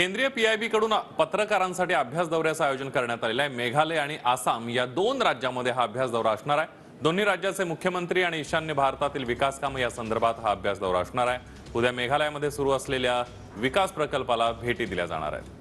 केंद्रीय पीआयबी कडून पत्रकारांसाठी अभ्यास दौऱ्याचं आयोजन करण्यात आलेलं आहे मेघालय आणि आसाम या दोन राज्यांमध्ये हा अभ्यास दौरा असणार आहे दोन्ही राज्याचे मुख्यमंत्री आणि ईशान्य भारतातील विकास कामं या संदर्भात हा अभ्यास दौरा असणार आहे उद्या मेघालयामध्ये सुरू असलेल्या विकास प्रकल्पाला भेटी दिल्या जाणार आहेत